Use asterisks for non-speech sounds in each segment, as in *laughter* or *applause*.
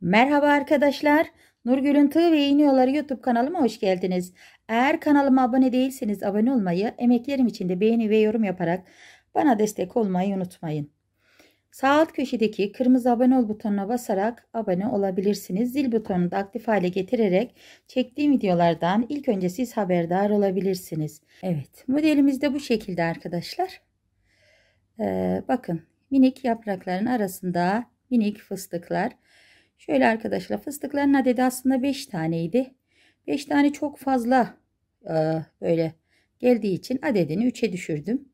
Merhaba arkadaşlar. Nurgül'ün Tığ ve İğniyorları YouTube kanalıma hoş geldiniz. Eğer kanalıma abone değilseniz abone olmayı, emeklerim için de beğeni ve yorum yaparak bana destek olmayı unutmayın. Sağ alt köşedeki kırmızı abone ol butonuna basarak abone olabilirsiniz. Zil butonunu da aktif hale getirerek çektiğim videolardan ilk önce siz haberdar olabilirsiniz. Evet modelimiz de bu şekilde arkadaşlar. Ee, bakın minik yaprakların arasında minik fıstıklar. Şöyle arkadaşlar fıstıkların adedi aslında 5 taneydi. 5 tane çok fazla e, böyle geldiği için adedini 3'e düşürdüm.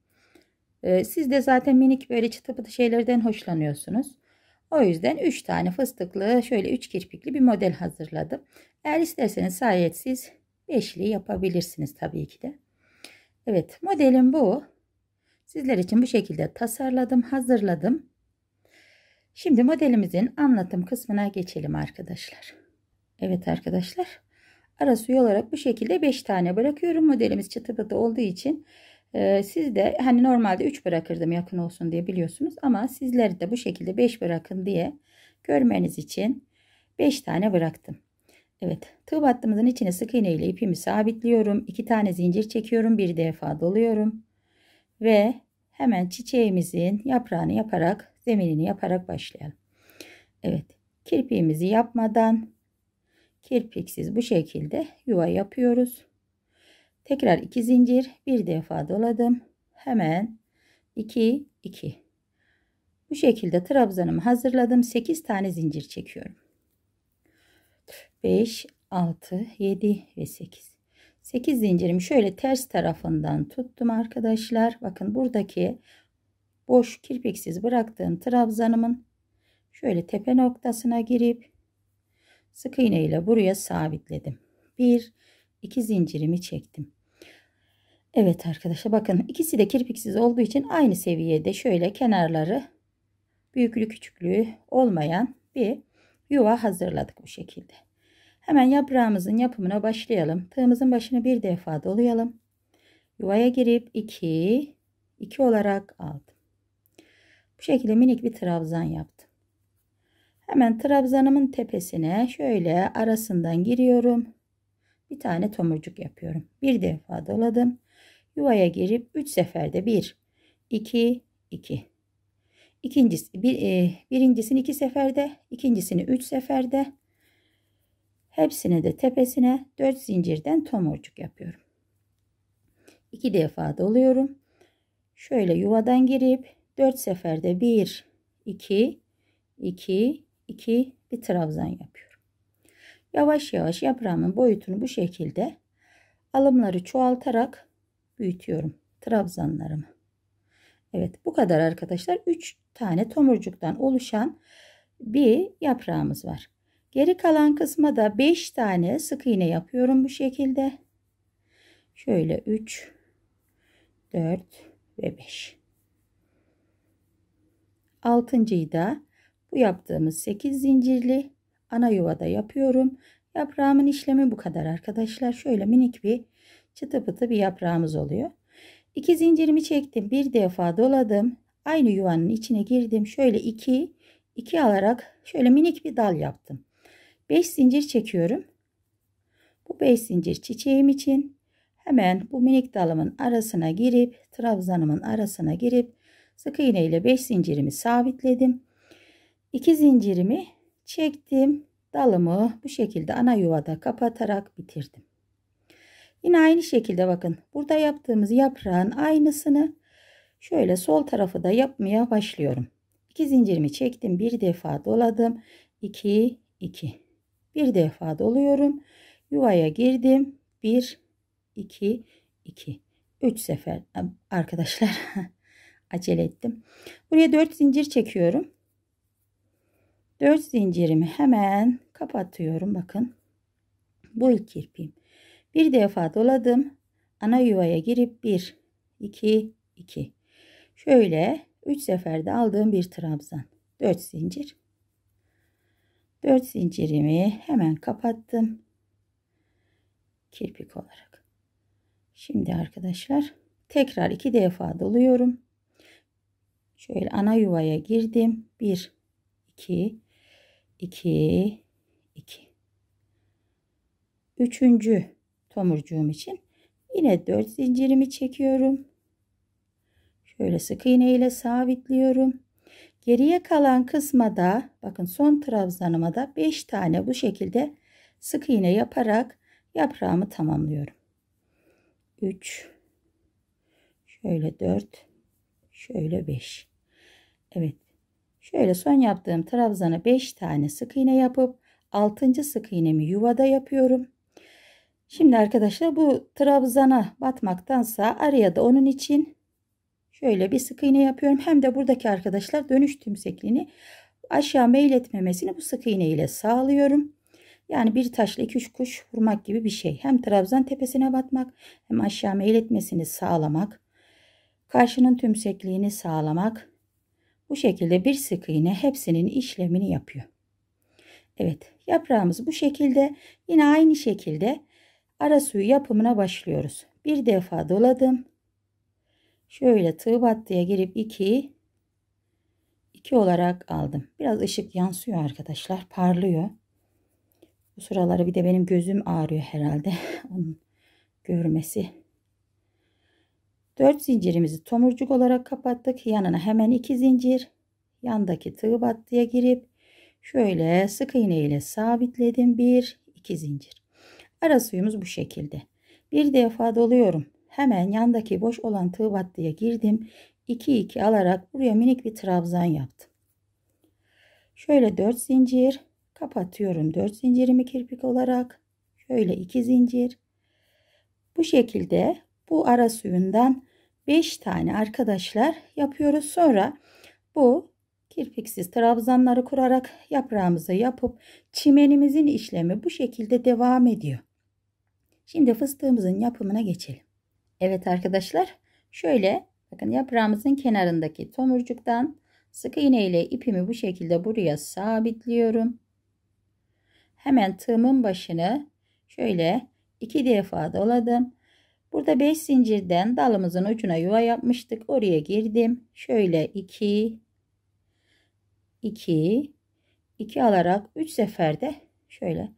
E, siz de zaten minik böyle çıtı pıtı şeylerden hoşlanıyorsunuz. O yüzden 3 tane fıstıklı şöyle 3 kirpikli bir model hazırladım. Eğer isterseniz sayet siz 5'li yapabilirsiniz tabii ki de. Evet modelim bu. Sizler için bu şekilde tasarladım hazırladım. Şimdi modelimizin anlatım kısmına geçelim arkadaşlar. Evet arkadaşlar. Arası olarak bu şekilde 5 tane bırakıyorum. Modelimiz çıtı olduğu için e, siz de hani normalde 3 bırakırdım yakın olsun diye biliyorsunuz. Ama sizler de bu şekilde 5 bırakın diye görmeniz için 5 tane bıraktım. Evet tığ battığımızın içine sık iğne ile ipimi sabitliyorum. 2 tane zincir çekiyorum. Bir defa doluyorum. Ve hemen çiçeğimizin yaprağını yaparak zeminini yaparak başlayalım. Evet kirpiğimizi yapmadan kirpiksiz bu şekilde yuva yapıyoruz. Tekrar 2 zincir bir defa doladım. Hemen 2 2 bu şekilde trabzanımı hazırladım. 8 tane zincir çekiyorum. 5 6 7 ve 8 8 zincirimi şöyle ters tarafından tuttum arkadaşlar. Bakın buradaki boş kirpiksiz bıraktığım trabzanımın şöyle tepe noktasına girip sık iğne ile buraya sabitledim. Bir, iki zincirimi çektim. Evet arkadaşlar bakın ikisi de kirpiksiz olduğu için aynı seviyede şöyle kenarları büyüklü küçüklüğü olmayan bir yuva hazırladık bu şekilde. Hemen yaprağımızın yapımına başlayalım. Tığımızın başını bir defa dolayalım. Yuvaya girip 2 2 olarak 6 bu şekilde minik bir trabzan yaptım. Hemen trabzanımın tepesine şöyle arasından giriyorum. Bir tane tomurcuk yapıyorum. Bir defa doladım. Yuvaya girip 3 seferde 1, 2, 2. İkincisi, bir, e, birincisini 2 iki seferde, ikincisini 3 seferde. Hepsine de tepesine 4 zincirden tomurcuk yapıyorum. 2 defa doluyorum. Şöyle yuvadan girip 4 seferde 1, 2, 2, 2 bir trabzan yapıyorum. Yavaş yavaş yaprağımın boyutunu bu şekilde alımları çoğaltarak büyütüyorum trabzanlarımı. Evet bu kadar arkadaşlar 3 tane tomurcuktan oluşan bir yaprağımız var. Geri kalan kısma da 5 tane sık iğne yapıyorum bu şekilde. Şöyle 3 4 ve 5. Altıncıyı da bu yaptığımız 8 zincirli ana yuvada yapıyorum. Yaprağımın işlemi bu kadar arkadaşlar. Şöyle minik bir çıtı pıtı bir yaprağımız oluyor. 2 zincirimi çektim. Bir defa doladım. Aynı yuvanın içine girdim. Şöyle 2 2 alarak şöyle minik bir dal yaptım. 5 zincir çekiyorum. Bu 5 zincir çiçeğim için hemen bu minik dalımın arasına girip trabzanımın arasına girip Sık iğne ile 5 zincirimi sabitledim. 2 zincirimi çektim. Dalımı bu şekilde ana yuvada kapatarak bitirdim. Yine aynı şekilde bakın. Burada yaptığımız yaprağın aynısını şöyle sol tarafı da yapmaya başlıyorum. 2 zincirimi çektim. Bir defa doladım. 2 2. Bir defa doluyorum. Yuvaya girdim. 1 2 2. 3 sefer arkadaşlar *laughs* acele ettim. Buraya 4 zincir çekiyorum. 4 zincirimi hemen kapatıyorum. Bakın. Bu ilk kirpiğim. Bir defa doladım. Ana yuvaya girip 1, 2, 2. Şöyle 3 seferde aldığım bir trabzan. 4 zincir. 4 zincirimi hemen kapattım. Kirpik olarak. Şimdi arkadaşlar tekrar iki defa doluyorum. Şöyle ana yuvaya girdim. 1 2 2 2 Üçüncü tomurcuğum için yine 4 zincirimi çekiyorum. Şöyle sık iğne ile sabitliyorum. Geriye kalan kısma da bakın son trabzanıma da 5 tane bu şekilde sık iğne yaparak yaprağımı tamamlıyorum. 3 şöyle 4 şöyle 5 Evet. Şöyle son yaptığım trabzanı 5 tane sık iğne yapıp 6. sık iğnemi yuvada yapıyorum. Şimdi arkadaşlar bu trabzana batmaktansa araya da onun için şöyle bir sık iğne yapıyorum. Hem de buradaki arkadaşlar dönüş tümsekliğini aşağı meyletmemesini bu sık iğne ile sağlıyorum. Yani bir taşla iki üç kuş vurmak gibi bir şey. Hem trabzan tepesine batmak hem aşağı meyletmesini sağlamak. Karşının tümsekliğini sağlamak. Bu şekilde bir sık iğne hepsinin işlemini yapıyor. Evet yaprağımız bu şekilde yine aynı şekilde ara suyu yapımına başlıyoruz. Bir defa doladım. Şöyle tığ battıya girip 2 2 olarak aldım. Biraz ışık yansıyor arkadaşlar. Parlıyor. Bu sıraları bir de benim gözüm ağrıyor herhalde. *laughs* Onun görmesi 4 zincirimizi tomurcuk olarak kapattık. Yanına hemen 2 zincir. Yandaki tığ battıya girip şöyle sık iğne ile sabitledim. 1 2 zincir. Ara suyumuz bu şekilde. Bir defa doluyorum. Hemen yandaki boş olan tığ battıya girdim. 2 2 alarak buraya minik bir trabzan yaptım. Şöyle 4 zincir kapatıyorum. 4 zincirimi kirpik olarak şöyle 2 zincir. Bu şekilde bu ara suyundan 5 tane arkadaşlar yapıyoruz. Sonra bu kirpiksiz trabzanları kurarak yaprağımızı yapıp çimenimizin işlemi bu şekilde devam ediyor. Şimdi fıstığımızın yapımına geçelim. Evet arkadaşlar şöyle bakın yaprağımızın kenarındaki tomurcuktan sık iğne ile ipimi bu şekilde buraya sabitliyorum. Hemen tığımın başını şöyle iki defa doladım Burada 5 zincirden dalımızın ucuna yuva yapmıştık. Oraya girdim. Şöyle 2 2 2 alarak 3 seferde şöyle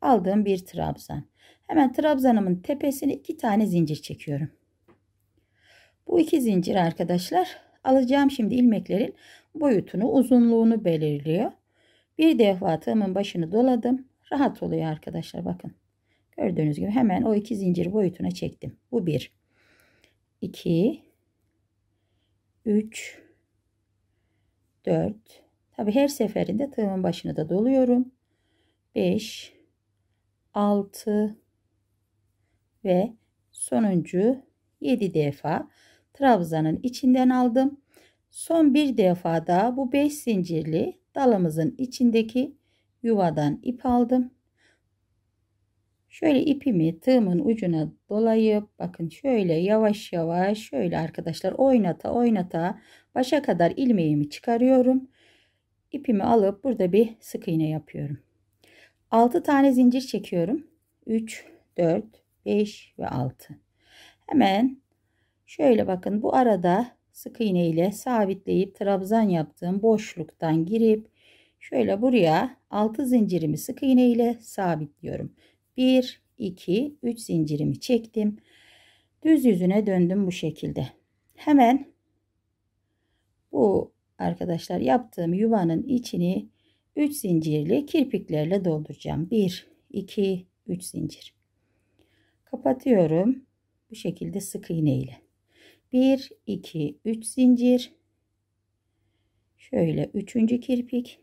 aldığım bir trabzan. Hemen trabzanımın tepesine 2 tane zincir çekiyorum. Bu 2 zincir arkadaşlar alacağım şimdi ilmeklerin boyutunu, uzunluğunu belirliyor. Bir defa tığımın başını doladım. Rahat oluyor arkadaşlar bakın. Gördüğünüz gibi hemen o iki zincir boyutuna çektim. Bu bir. iki, üç, dört. Tabi her seferinde tığımın başını da doluyorum. Beş, altı ve sonuncu yedi defa trabzanın içinden aldım. Son bir defa da bu beş zincirli dalımızın içindeki yuvadan ip aldım. Şöyle ipimi tığımın ucuna dolayıp bakın şöyle yavaş yavaş şöyle arkadaşlar oynata oynata başa kadar ilmeğimi çıkarıyorum. İpimi alıp burada bir sık iğne yapıyorum. 6 tane zincir çekiyorum. 3, 4, 5 ve 6. Hemen şöyle bakın bu arada sık iğne ile sabitleyip trabzan yaptığım boşluktan girip şöyle buraya 6 zincirimi sık iğne ile sabitliyorum. 1 2 3 zincirimi çektim. Düz yüzüne döndüm bu şekilde. Hemen bu arkadaşlar yaptığım yuvanın içini 3 zincirli kirpiklerle dolduracağım. 1 2 3 zincir. Kapatıyorum. Bu şekilde sık iğne ile. 1 2 3 zincir. Şöyle üçüncü kirpik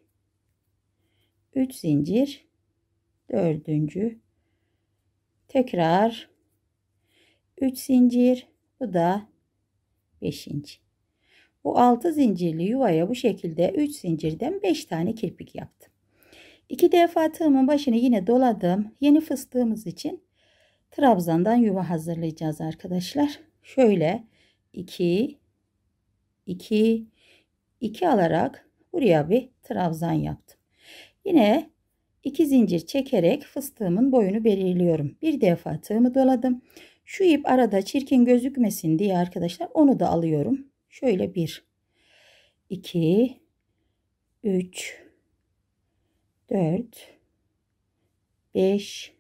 3 zincir Dördüncü tekrar 3 zincir bu da 5. Bu 6 zincirli yuvaya bu şekilde 3 zincirden 5 tane kirpik yaptım. 2 defa tığımın başını yine doladım. Yeni fıstığımız için trabzandan yuva hazırlayacağız arkadaşlar. Şöyle 2 2 2 alarak buraya bir trabzan yaptım. Yine 2 zincir çekerek fıstığımın boyunu belirliyorum. Bir defa tığımı doladım. Şu ip arada çirkin gözükmesin diye arkadaşlar onu da alıyorum. Şöyle 1 2 3 4 5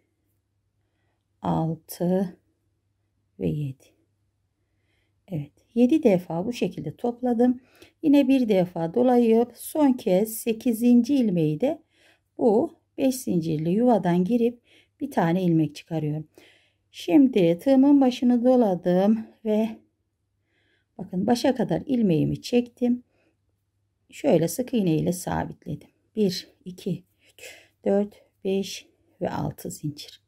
6 ve 7 Evet 7 defa bu şekilde topladım. Yine bir defa dolayıp son kez 8. ilmeği de bu 5 zincirli yuvadan girip bir tane ilmek çıkarıyorum. Şimdi tığımın başını doladım ve bakın başa kadar ilmeğimi çektim. Şöyle sık iğne ile sabitledim. 1 2 3 4 5 ve 6 zincir.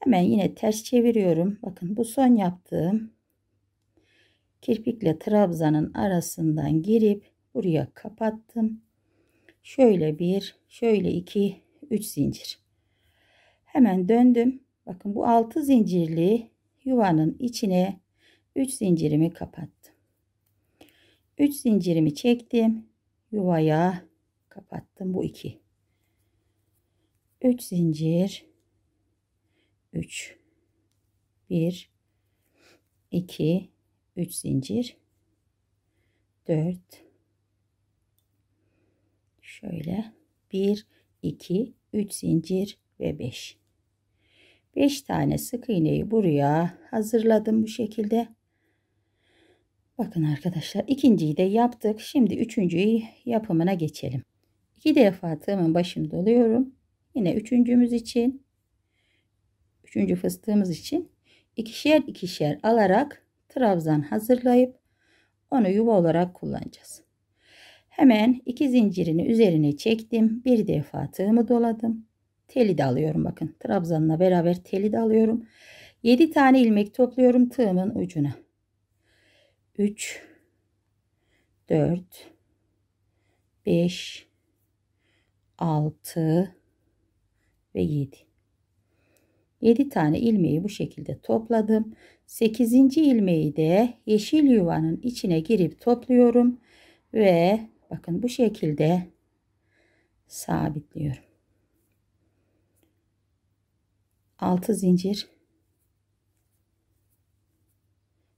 Hemen yine ters çeviriyorum. Bakın bu son yaptığım kirpikle trabzanın arasından girip buraya kapattım. Şöyle bir, şöyle iki, 3 zincir. Hemen döndüm. Bakın bu 6 zincirli yuvanın içine 3 zincirimi kapattım. 3 zincirimi çektim. Yuvaya kapattım bu 2. 3 zincir 3 1 2 3 zincir 4 şöyle 1 2, 3 zincir ve 5. 5 tane sık iğneyi buraya hazırladım bu şekilde. Bakın arkadaşlar ikinciyi de yaptık. Şimdi üçüncüyü yapımına geçelim. İki defa tığımın başını doluyorum. Yine üçüncümüz için üçüncü fıstığımız için ikişer ikişer alarak trabzan hazırlayıp onu yuva olarak kullanacağız. Hemen iki zincirini üzerine çektim. Bir defa tığımı doladım. Teli de alıyorum bakın. Trabzanla beraber teli de alıyorum. 7 tane ilmek topluyorum tığımın ucuna. 3 4 5 6 ve 7. 7 tane ilmeği bu şekilde topladım. 8. ilmeği de yeşil yuvanın içine girip topluyorum ve Bakın bu şekilde sabitliyorum. 6 zincir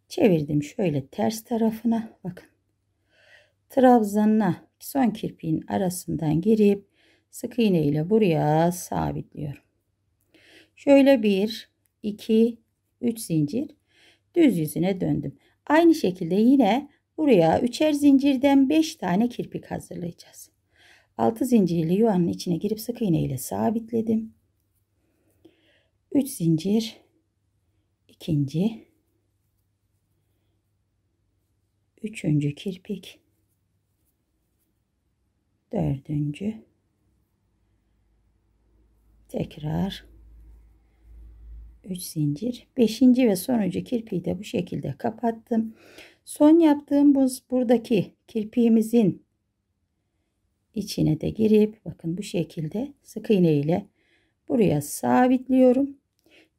çevirdim şöyle ters tarafına bakın trabzanla son kirpiğin arasından girip sık iğne ile buraya sabitliyorum şöyle bir iki üç zincir düz yüzüne döndüm aynı şekilde yine Buraya üçer zincirden beş tane kirpik hazırlayacağız. Altı zincirli yuvanın içine girip sık iğne ile sabitledim. Üç zincir ikinci üçüncü kirpik dördüncü tekrar üç zincir beşinci ve sonuncu kirpiği de bu şekilde kapattım Son yaptığımız buradaki kirpiğimizin içine de girip bakın bu şekilde sık iğne ile buraya sabitliyorum.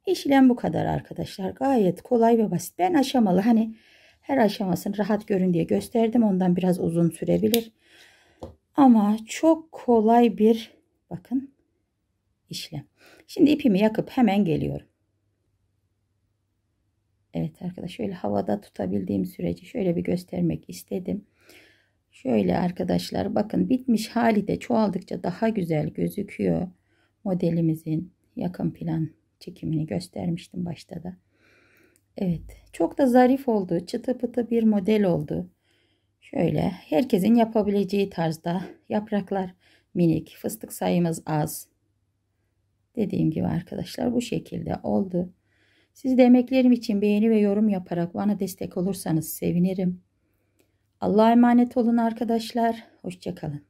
İşlem bu kadar arkadaşlar. Gayet kolay ve basit. Ben aşamalı hani her aşamasını rahat görün diye gösterdim. Ondan biraz uzun sürebilir. Ama çok kolay bir bakın işlem. Şimdi ipimi yakıp hemen geliyorum. Evet arkadaşlar, şöyle havada tutabildiğim sürece şöyle bir göstermek istedim. Şöyle arkadaşlar bakın bitmiş hali de çoğaldıkça daha güzel gözüküyor. Modelimizin yakın plan çekimini göstermiştim başta da. Evet çok da zarif oldu. Çıtı pıtı bir model oldu. Şöyle herkesin yapabileceği tarzda yapraklar minik. Fıstık sayımız az. Dediğim gibi arkadaşlar bu şekilde oldu. Siz de emeklerim için beğeni ve yorum yaparak bana destek olursanız sevinirim. Allah'a emanet olun arkadaşlar. Hoşçakalın.